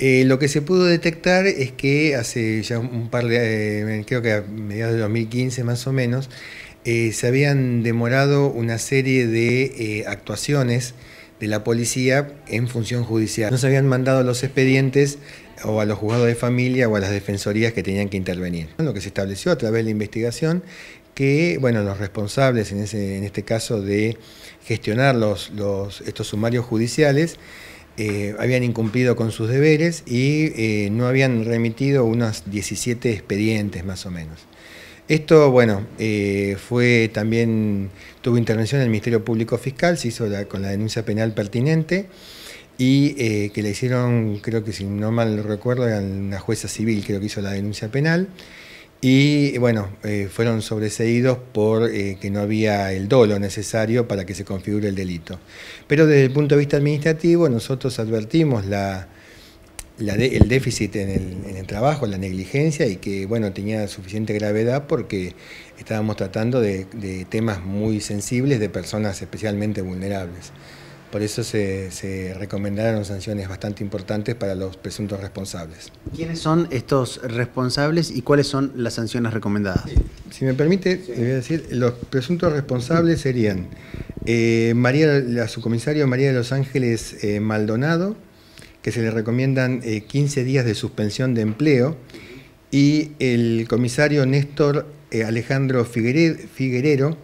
Eh, lo que se pudo detectar es que hace ya un par de, años, eh, creo que a mediados de 2015 más o menos, eh, se habían demorado una serie de actuaciones de la policía en función judicial. No se habían mandado los expedientes o a los juzgados de familia o a las defensorías que tenían que intervenir. Lo que se estableció a través de la investigación que bueno, los responsables en, este caso de gestionar estos sumarios judiciales eh, habían incumplido con sus deberes y eh, no habían remitido unos 17 expedientes más o menos. Esto, bueno, eh, fue también, tuvo intervención del Ministerio Público Fiscal, se hizo con la denuncia penal pertinente y que le hicieron, creo que si no mal recuerdo, era una jueza civil, creo que hizo la denuncia penal. Y bueno, eh, fueron sobreseídos por eh, que no había el dolo necesario para que se configure el delito. Pero desde el punto de vista administrativo, nosotros advertimos la, el déficit en el, trabajo, la negligencia, y que bueno, tenía suficiente gravedad porque estábamos tratando de temas muy sensibles de personas especialmente vulnerables. Por eso se, recomendaron sanciones bastante importantes para los presuntos responsables. ¿Quiénes son estos responsables y cuáles son las sanciones recomendadas? Si me permite, decir, los presuntos responsables serían eh, María, la subcomisario María de los Ángeles eh, Maldonado, que se le recomiendan 15 eh, días de suspensión de empleo, y el comisario Néstor eh, Alejandro Figuerero,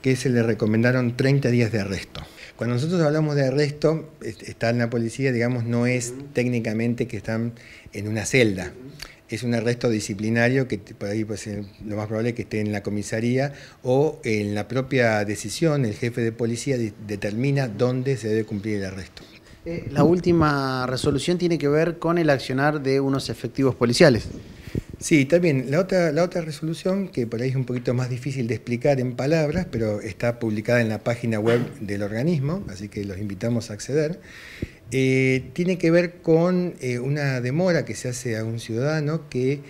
que se le recomendaron 30 días de arresto. Cuando nosotros hablamos de arresto, está en la policía, digamos, no es técnicamente que están en una celda. Es un arresto disciplinario que por ahí pues, lo más probable es que esté en la comisaría o en la propia decisión el jefe de policía determina dónde se debe cumplir el arresto. Eh, la última resolución tiene que ver con el accionar de unos efectivos policiales. Sí, también. La otra, la otra resolución, que por ahí es un poquito más difícil de explicar en palabras, pero está publicada en la página web del organismo, así que los invitamos a acceder, eh, tiene que ver con eh, una demora que se hace a un ciudadano que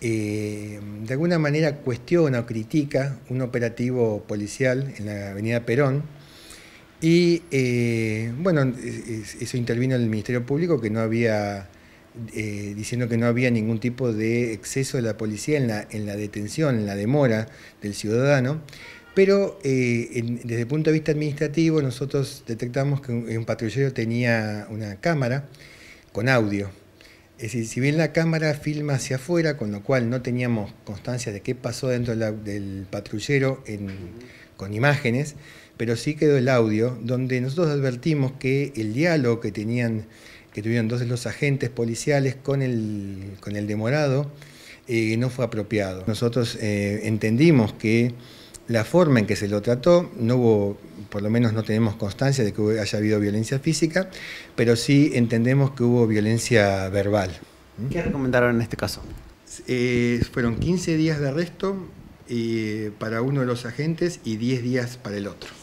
eh, de alguna manera cuestiona o critica un operativo policial en la avenida Perón. Y bueno, eso intervino el Ministerio Público que no había eh, diciendo que no había ningún tipo de exceso de la policía en la, en la detención, en la demora del ciudadano. Pero eh, desde el punto de vista administrativo nosotros detectamos que eh, un, patrullero tenía una cámara con audio. Es decir, si bien la cámara filma hacia afuera, con lo cual no teníamos constancia de qué pasó dentro del patrullero con imágenes, pero sí quedó el audio, donde nosotros advertimos que el diálogo que tenían que tuvieron entonces los agentes policiales con el, con el demorado eh, no fue apropiado. Nosotros eh, entendimos que la forma en que se lo trató, no hubo, por lo menos no tenemos constancia de que haya habido violencia física, pero sí entendemos que hubo violencia verbal. ¿Qué recomendaron en este caso? Eh, fueron 15 días de arresto para uno de los agentes y 10 días para el otro.